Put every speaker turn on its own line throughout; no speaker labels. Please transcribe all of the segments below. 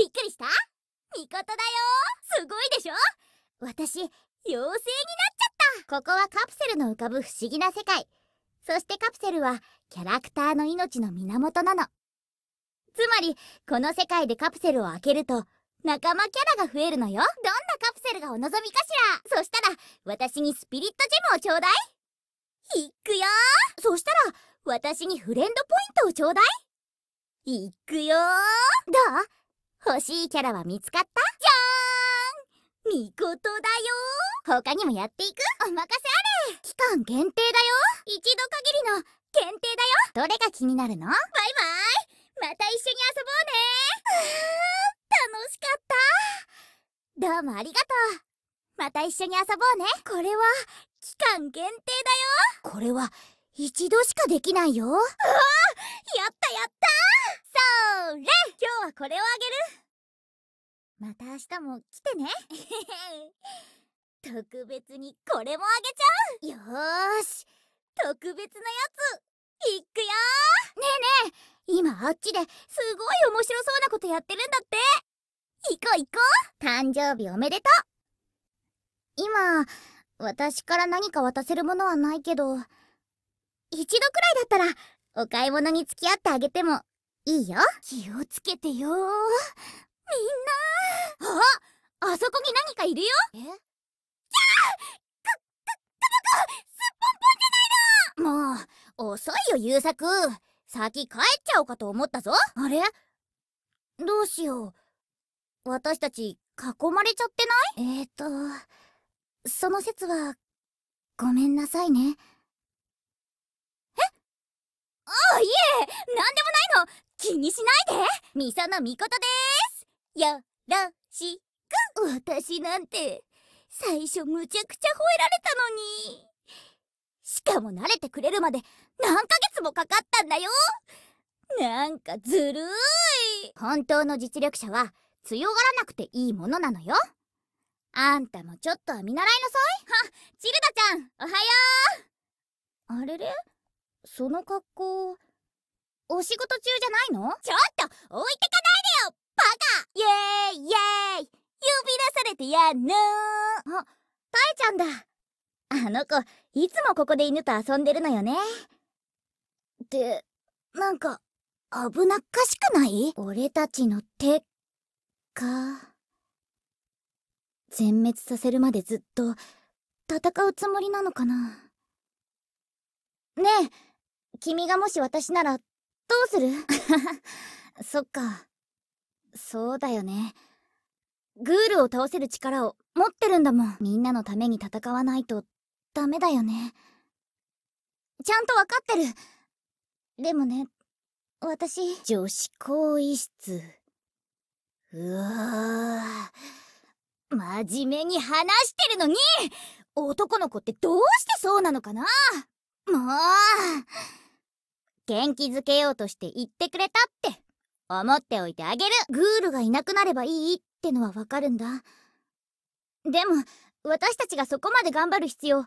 びっくりした味方だよすごいでしょ私妖精になっちゃったここはカプセルの浮かぶ不思議な世界そしてカプセルはキャラクターの命の源なのつまりこの世界でカプセルを開けると仲間キャラが増えるのよどんなカプセルがお望みかしらそしたら私にスピリットジムをちょうだいいくよそしたら私にフレンドポイントをちょうだいいくよどう欲しいキャラは見つかったじゃーん見事だよ他にもやっていくお任せあれ期間限定だよ一度限りの限定だよどれが気になるのバイバイまた一緒に遊ぼうねうー楽しかったどうもありがとうまた一緒に遊ぼうねこれは期間限定だよこれは一度しかできないようわやったやったそれ今日はこれをあげるまた明日も来てね 特別にこれもあげちゃうよし特別なやついくよねえねえ今あっちですごい面白そうなことやってるんだって行こう行こう誕生日おめでとう今私から何か渡せるものはないけど一度くらいだったらお買い物に付き合ってあげてもいいよ気をつけてよみんなああそこに何かいるよえじゃーく、く、かばくすっぽんぽんじゃないのもう遅いよ優作先帰っちゃおうかと思ったぞあれどうしよう私たち囲まれちゃってないえーとその説はごめんなさいねえああいえ何でもないの気にしないでミサのみことですよろしく私なんて最初むちゃくちゃ吠えられたのにしかも慣れてくれるまで何ヶ月もかかったんだよなんかずるーい本当の実力者は強がらなくていいものなのよあんたもちょっとは見習いなさいはチルダちゃんおはようあれれその格好お仕事中じゃないのちょっと置いてかないでよバカイエーイイエーイ呼び出されてやんぬあ、タエちゃんだ。あの子、いつもここで犬と遊んでるのよね。で、なんか、危なっかしくない俺たちの手、か。全滅させるまでずっと、戦うつもりなのかな。ねえ、君がもし私ならどうする そっか。そうだよね。グールを倒せる力を持ってるんだもん。みんなのために戦わないとダメだよね。ちゃんとわかってる。でもね、私、女子更衣室。うわぁ。真面目に話してるのに男の子ってどうしてそうなのかなもう元気づけようとして言ってくれたって思っておいてあげるグールがいなくなればいいってのはわかるんだでも私たちがそこまで頑張る必要ある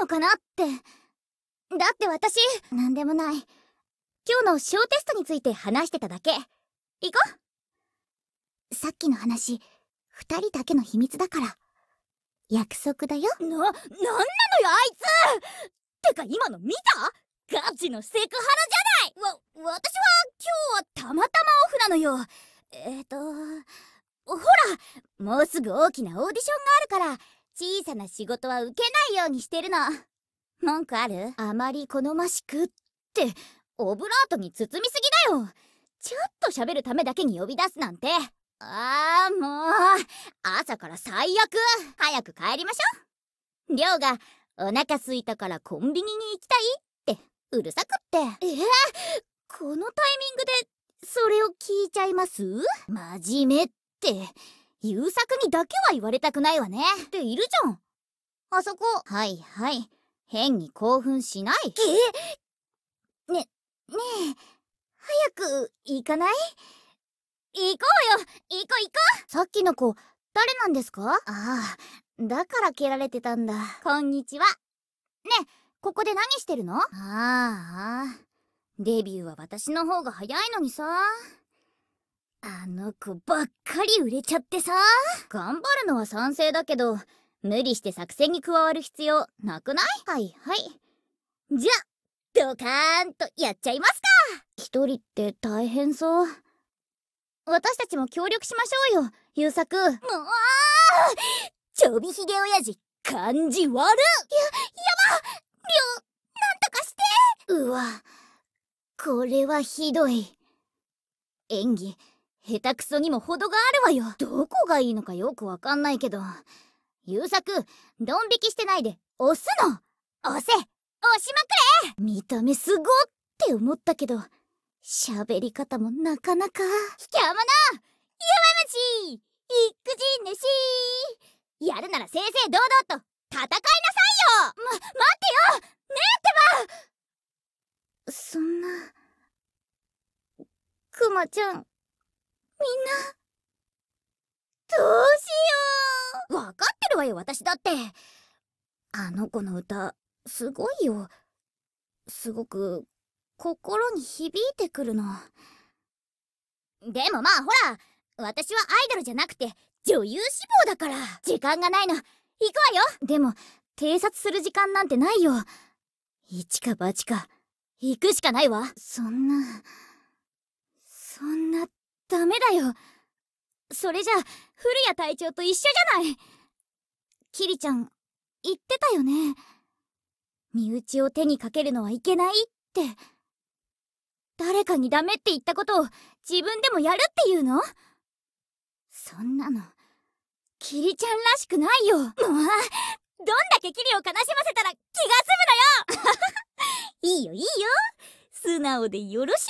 のかなってだって私何でもない今日の小テストについて話してただけ行こうさっきの話2人だけの秘密だから約束だよな、ななのよあいつてか今の見たガチのセクハラじゃないわ、私は今日はたまたまオフなのよ。えっ、ー、と、ほら、もうすぐ大きなオーディションがあるから、小さな仕事は受けないようにしてるの。文句あるあまり好ましくって、オブラートに包みすぎだよ。ちょっと喋るためだけに呼び出すなんて。あーもう、朝から最悪。早く帰りましょう。りょうが、お腹すいたからコンビニに行きたいうるさくってえー、このタイミングでそれを聞いちゃいます真面目って優作にだけは言われたくないわねっているじゃんあそこはいはい変に興奮しないえねねえ早く行かない行こうよ行こう行こうさっきの子誰なんですかああだから蹴られてたんだこんにちはねえここで何してるのああデビューは私の方が早いのにさあの子ばっかり売れちゃってさ頑張るのは賛成だけど無理して作戦に加わる必要なくないはいはいじゃドカーンとやっちゃいますか一人って大変そう私たちも協力しましょうよ優作もうちょびひげおやじ感じ悪っややばとかしてうわこれはひどい演技下手くそにも程があるわよどこがいいのかよくわかんないけど優作ドン引きしてないで押すの押せ押しまくれ見た目すごって思ったけど喋り方もなかなかきゃもの弱虫育児主やるなら正々堂々と戦えま、待ってよねえってばそんな、くまちゃん、みんな、どうしようわかってるわよ、私だって。あの子の歌、すごいよ。すごく、心に響いてくるの。でもまあほら、私はアイドルじゃなくて、女優志望だから。時間がないの。行くわよでも、偵察する時間なんてないよ。一か八か、行くしかないわ。そんな、そんな、ダメだよ。それじゃ、古谷隊長と一緒じゃない。キリちゃん、言ってたよね。身内を手にかけるのはいけないって。誰かにダメって言ったことを自分でもやるっていうのそんなの、キリちゃんらしくないよ。もう、どんだけキリを悲しませたら気が済むのよ いいよいいよ素直でよろし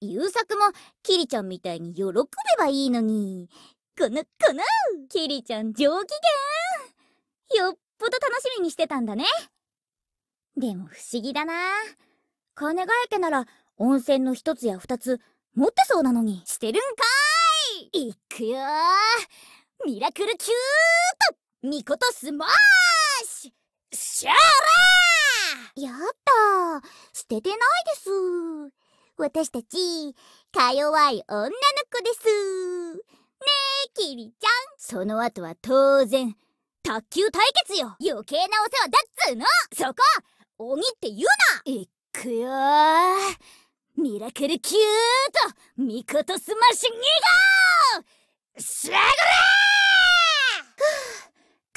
い優作もキリちゃんみたいに喜べばいいのにこのこのキリちゃん上機嫌よっぽど楽しみにしてたんだねでも不思議だな金ヶ家なら温泉の一つや二つ持ってそうなのにしてるんかーいいくよーミラクルキュートみことスマッシュシャラやった捨ててないです私たちか弱い女の子ですねえキリちゃんその後は当然卓球対決よ余計なお世話だっつーのそこ鬼って言うないっくよミラクルキュートみことスマッシュ2号しゃぐレー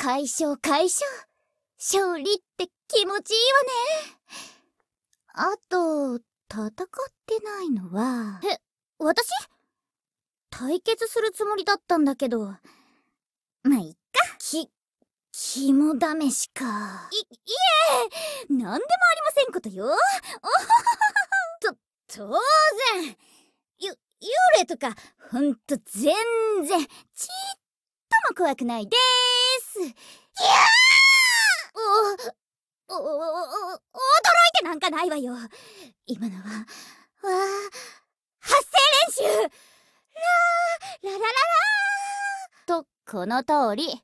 解消解消。勝利って気持ちいいわね。あと、戦ってないのは。え、私対決するつもりだったんだけど。まあ、いっか。き、肝試しか。い、いえなんでもありませんことよおははははと、当然ゆ、幽霊とか、ほんと全然、ちーとも怖くないでーす。いやーお、お、驚いてなんかないわよ。今のは、わー、発声練習ラー、ララララーと、この通り、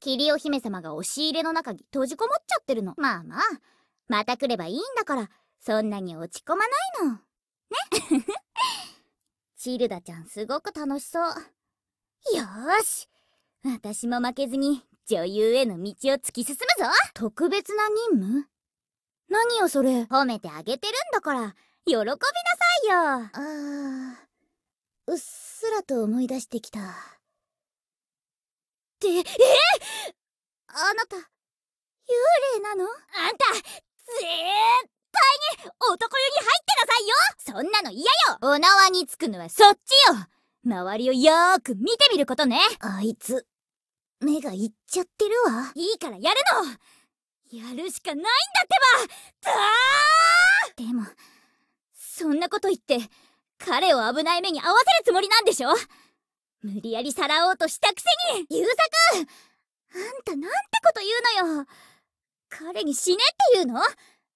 霧お姫様が押し入れの中に閉じこもっちゃってるの。まあまあ、また来ればいいんだから、そんなに落ち込まないの。ね チルダちゃんすごく楽しそう。よーし私も負けずに女優への道を突き進むぞ特別な任務何よそれ褒めてあげてるんだから喜びなさいよあーうっすらと思い出してきたってえー、あなた幽霊なのあんた絶対に男湯に入ってなさいよそんなの嫌よお縄につくのはそっちよ周りをよーく見てみることねあいつ目がいっちゃってるわいいからやるのやるしかないんだってばだーでもそんなこと言って彼を危ない目に合わせるつもりなんでしょ無理やりさらおうとしたくせに優作あんたなんてこと言うのよ彼に死ねって言うの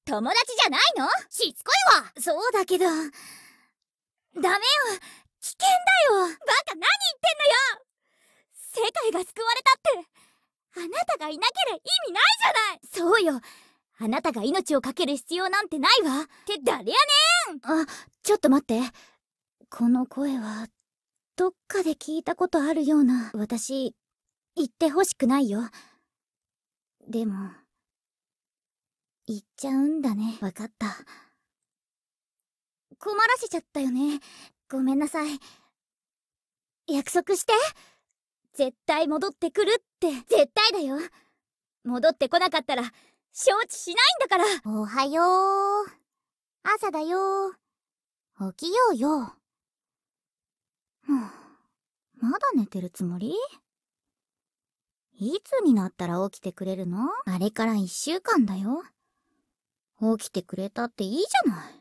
友達じゃないのしつこいわそうだけどダメよ危険だよバカ何言ってんのよ世界が救われたってあなたがいなければ意味ないじゃないそうよあなたが命を懸ける必要なんてないわって誰やねんあちょっと待ってこの声はどっかで聞いたことあるような私言ってほしくないよでも言っちゃうんだね分かった困らせちゃったよねごめんなさい約束して絶対戻ってくるって絶対だよ戻ってこなかったら承知しないんだからおはよう朝だよ起きようよまだ寝てるつもりいつになったら起きてくれるのあれから一週間だよ。起きてくれたっていいじゃない。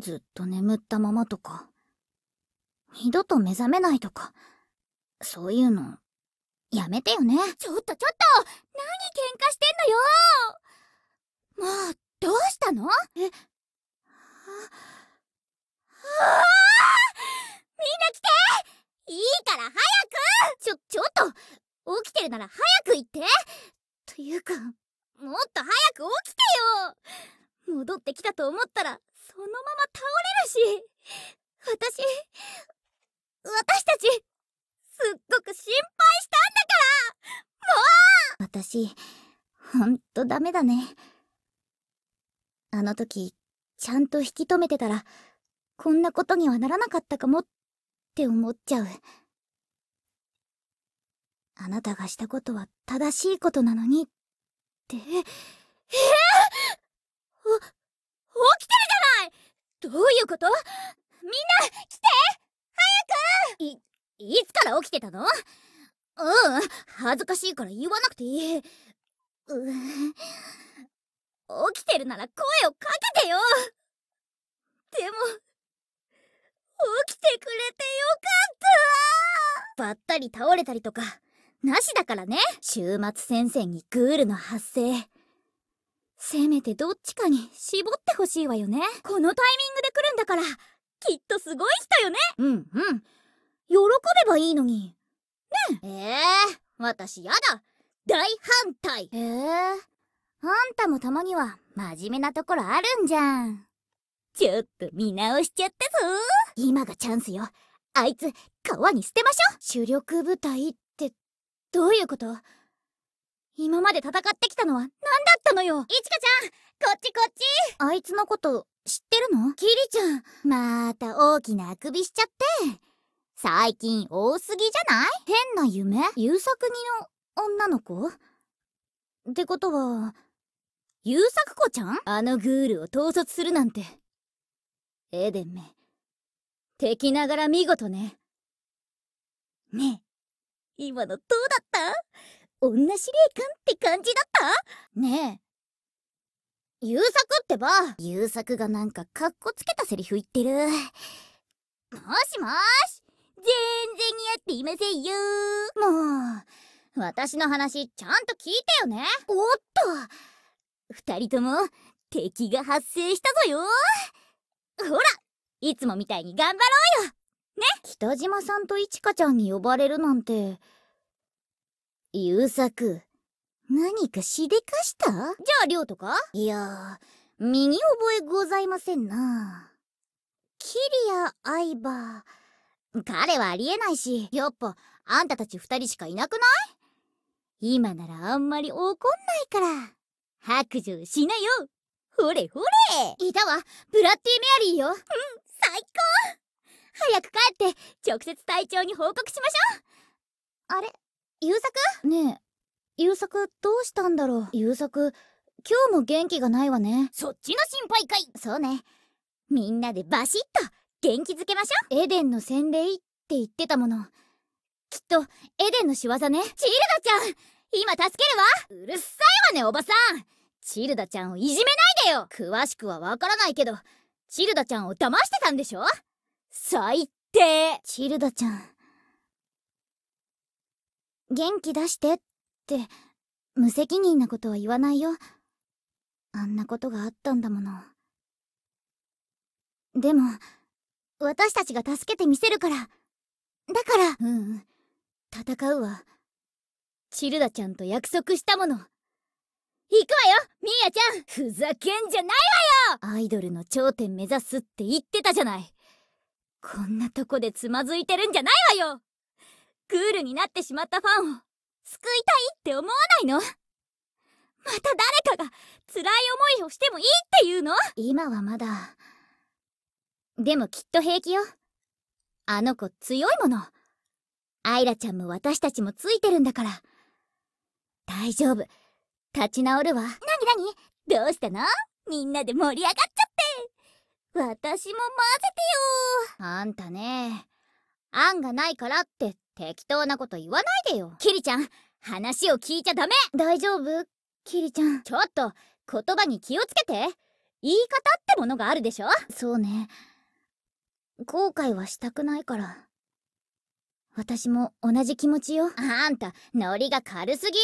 ずっと眠ったままとか、二度と目覚めないとか、そういうの、やめてよね。ちょっとちょっと何喧嘩してんのよもう、どうしたのえ、は、はあみんな来ていいから早くちょ、ちょっと起きてるなら早く行ってというか、もっと早く起きてよ戻ってきたと思ったら、そのまま倒れるし私、私たち、すっごく心配したんだからもう私、ほんとダメだね。あの時、ちゃんと引き止めてたら、こんなことにはならなかったかもって思っちゃう。あなたがしたことは正しいことなのにって。ええー、お、起きてるじゃないどういうことみんな、来て早くいつから起きてたのううん、恥ずかしいから言わなくていい。起きてるなら声をかけてよでも、起きてくれてよかったばったり倒れたりとか、なしだからね週末戦線にグールの発生。せめてどっちかに絞ってほしいわよね。このタイミングで来るんだから、きっとすごい人よねうんうん。喜べばいいのに。ねえ。ええー、私やだ。大反対。ええー、あんたもたまには真面目なところあるんじゃん。ちょっと見直しちゃったぞ。今がチャンスよ。あいつ、川に捨てましょう。主力部隊って、どういうこと今まで戦ってきたのは何だったのよいちかちゃんこっちこっちあいつのこと知ってるのキリちゃんまた大きなあくびしちゃって最近多すぎじゃない変な夢優作にの女の子ってことは、優作子ちゃんあのグールを統率するなんて。エデンめ。敵ながら見事ね。ねえ、今のどうだった女司令官って感じだったねえ。優作ってば優作がなんかかっこつけたセリフ言ってる。もしもーし全然似合っていませんよもう私の話ちゃんと聞いてよねおっと2人とも敵が発生したぞよほらいつもみたいに頑張ろうよね北島さんといちかちゃんに呼ばれるなんて優作何かしでかしたじゃありょうとかいや身に覚えございませんなキリア・アイバー彼はありえないし、ヨッポ、あんたたち二人しかいなくない今ならあんまり怒んないから。白状しなよほれほれいたわブラッディ・メアリーようん、最高早く帰って直接隊長に報告しましょうあれ優作ねえ優作どうしたんだろう優作今日も元気がないわねそっちの心配かいそうねみんなでバシッと元気づけましょうエデンの洗礼って言ってたものきっとエデンの仕業ねチルダちゃん今助けるわうるさいわねおばさんチルダちゃんをいじめないでよ詳しくはわからないけどチルダちゃんを騙してたんでしょ最低チルダちゃん元気出してって無責任なことは言わないよあんなことがあったんだものでも私たちが助けてみせるからだからうん、うん、戦うわチルダちゃんと約束したもの行くわよミーヤちゃんふざけんじゃないわよアイドルの頂点目指すって言ってたじゃないこんなとこでつまずいてるんじゃないわよクールになってしまったファンを救いたいって思わないのまた誰かが辛い思いをしてもいいっていうの今はまだでもきっと平気よ。あの子強いもの。アイラちゃんも私たちもついてるんだから。大丈夫。立ち直るわ。なになにどうしたのみんなで盛り上がっちゃって。私も混ぜてよ。あんたね。案がないからって適当なこと言わないでよ。キリちゃん、話を聞いちゃダメ大丈夫キリちゃん。ちょっと、言葉に気をつけて。言い方ってものがあるでしょそうね。後悔はしたくないから。私も同じ気持ちよ。あんた、ノリが軽すぎ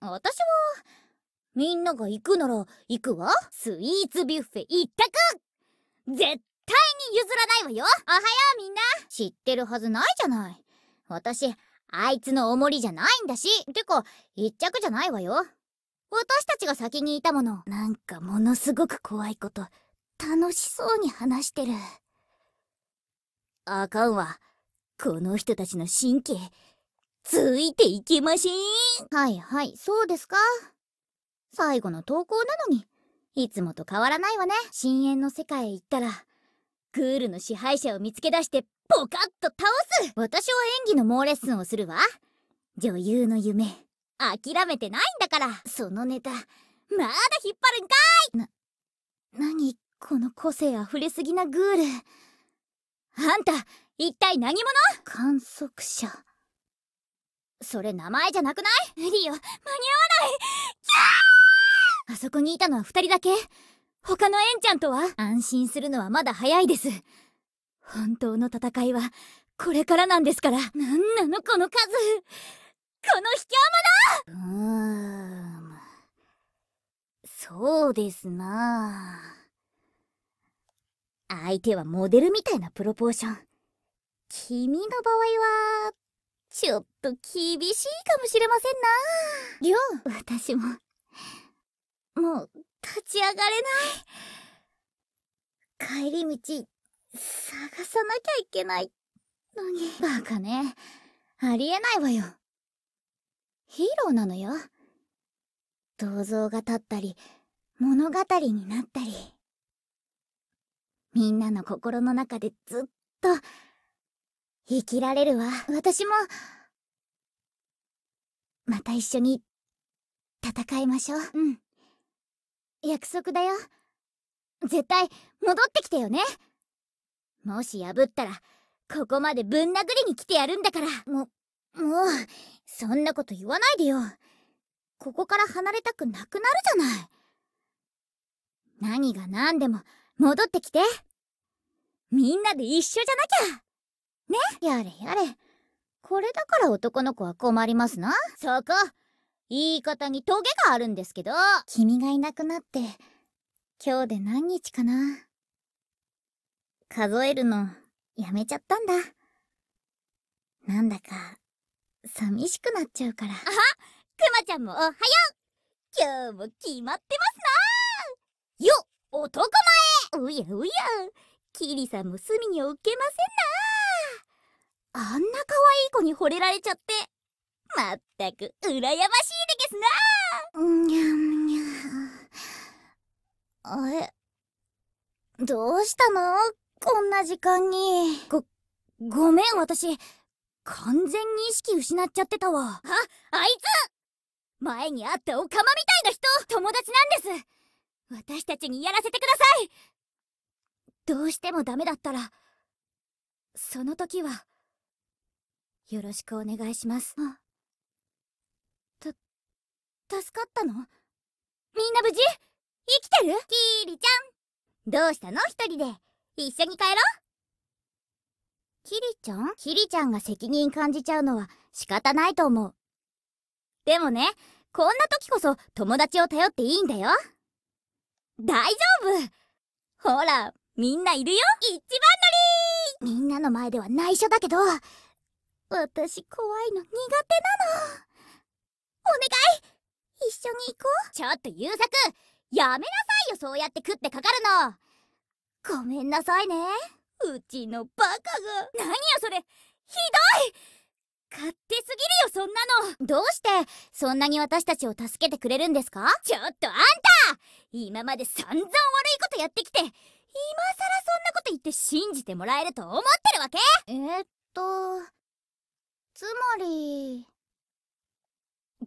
私は、みんなが行くなら行くわ。スイーツビュッフェ一択絶対に譲らないわよおはようみんな知ってるはずないじゃない。私、あいつのおもりじゃないんだし。てか、一着じゃないわよ。私たちが先にいたもの。なんかものすごく怖いこと、楽しそうに話してる。あかんわ。この人たちの神経、ついていけましん。はいはい、そうですか。最後の投稿なのに、いつもと変わらないわね。深淵の世界へ行ったら、クールの支配者を見つけ出して、ポカッと倒す私は演技の猛レッスンをするわ。女優の夢、諦めてないんだから。そのネタ、まだ引っ張るんかいな、何この個性あふれすぎなグール。あんた、一体何者観測者。それ名前じゃなくない無理よ、間に合わないキャーあそこにいたのは二人だけ他のエンちゃんとは安心するのはまだ早いです。本当の戦いは、これからなんですから。何なのこの数この卑怯者うーん。そうですなぁ。相手はモデルみたいなプロポーション。君の場合は、ちょっと厳しいかもしれませんな。りょう私も、もう、立ち上がれない。帰り道、探さなきゃいけないのに。バカね。ありえないわよ。ヒーローなのよ。銅像が立ったり、物語になったり。みんなの心の中でずっと、生きられるわ。私も、また一緒に、戦いましょう。うん。約束だよ。絶対、戻ってきてよね。もし破ったら、ここまでぶん殴りに来てやるんだから。も、もう、そんなこと言わないでよ。ここから離れたくなくなるじゃない。何が何でも、戻ってきてみんなで一緒じゃなきゃねやれやれこれだから男の子は困りますなそこ言い方にトゲがあるんですけど君がいなくなって今日で何日かな数えるのやめちゃったんだなんだか寂しくなっちゃうからあはくまちゃんもおはよう今日も決まってますな男前おやおやキリさんも隅に置けませんなあんな可愛い子に惚れられちゃってまったく羨ましいでげすなにゃんにゃんあれどうしたのこんな時間にごごめん私完全に意識失っちゃってたわああいつ前に会ったオカマみたいな人友達なんです私たちにやらせてくださいどうしてもダメだったら、その時は、よろしくお願いします。あ、た、助かったのみんな無事生きてるキーリちゃんどうしたの一人で。一緒に帰ろうキリちゃんキリちゃんが責任感じちゃうのは仕方ないと思う。でもね、こんな時こそ友達を頼っていいんだよ。大丈夫ほら、みんないるよ一番乗りみんなの前では内緒だけど、私怖いの苦手なの。お願い一緒に行こうちょっと優作やめなさいよそうやって食ってかかるのごめんなさいね。うちのバカが。何やそれひどい勝手すぎるよそんなのどうしてそんなに私たちを助けてくれるんですかちょっとあんた今まで散々悪いことやってきて今さらそんなこと言って信じてもらえると思ってるわけえー、っとつまり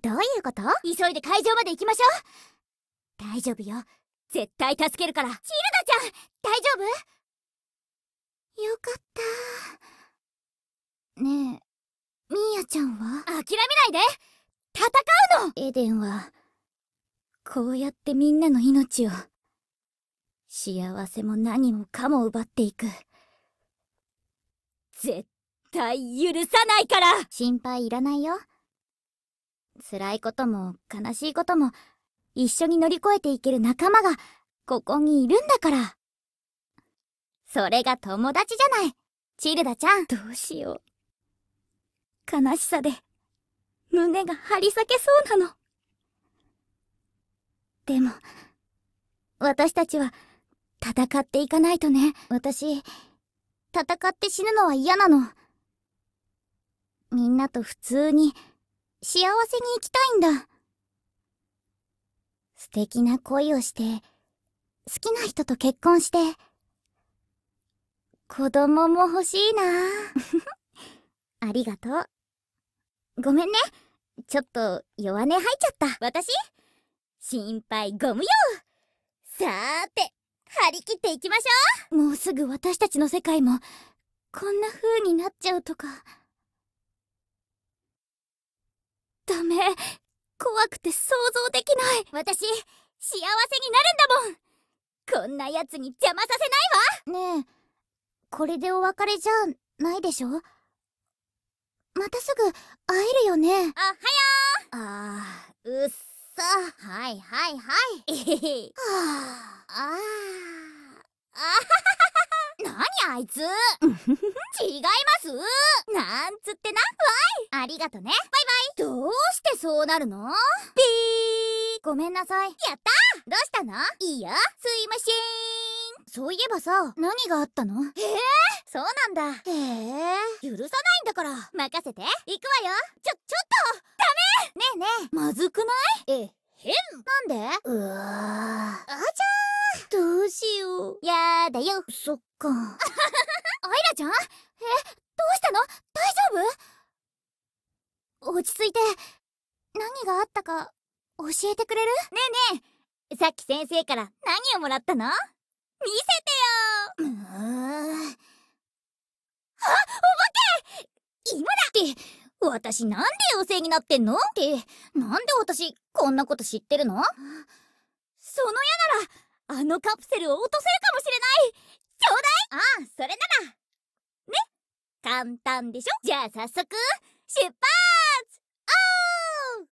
どういうこと急いで会場まで行きましょう大丈夫よ絶対助けるからシルダちゃん大丈夫よかったねえミーアちゃんは諦めないで戦うのエデンは、こうやってみんなの命を、幸せも何もかも奪っていく。絶対許さないから心配いらないよ。辛いことも悲しいことも、一緒に乗り越えていける仲間が、ここにいるんだから。それが友達じゃない、チルダちゃん。どうしよう。悲しさで、胸が張り裂けそうなの。でも、私たちは、戦っていかないとね。私、戦って死ぬのは嫌なの。みんなと普通に、幸せに生きたいんだ。素敵な恋をして、好きな人と結婚して、子供も欲しいな ありがとう。ごめんね。ちょっと弱音吐いちゃった。私心配ご無用さーて、張り切っていきましょうもうすぐ私たちの世界も、こんな風になっちゃうとか。ダメ。怖くて想像できない。私、幸せになるんだもんこんな奴に邪魔させないわねえ、これでお別れじゃないでしょまたすぐ会えるよねおはようあーうっさはいはいはいは あああははは何あいつ 違いますなんつってなわいありがとねバイバイどうしてそうなるのピーごめんなさいやったどうしたのいいよすいましんそういえばさ何があったのええー、そうなんだへえ許さないんだから任せて行くわよちょちょっとダメねえねえまずくないえ変なんでうわあちゃーどうしようやーだよそっかあ アイラちゃんえどうしたの大丈夫落ち着いて何があったか教えてくれるねえねえさっき先生から何をもらったの見せてよあ、お化け今だって私なんで妖精になってんのってなんで私こんなこと知ってるのその矢ならあのカプセルを落とせるかもしれないちょうだいああそれならね簡単でしょじゃあ早速出発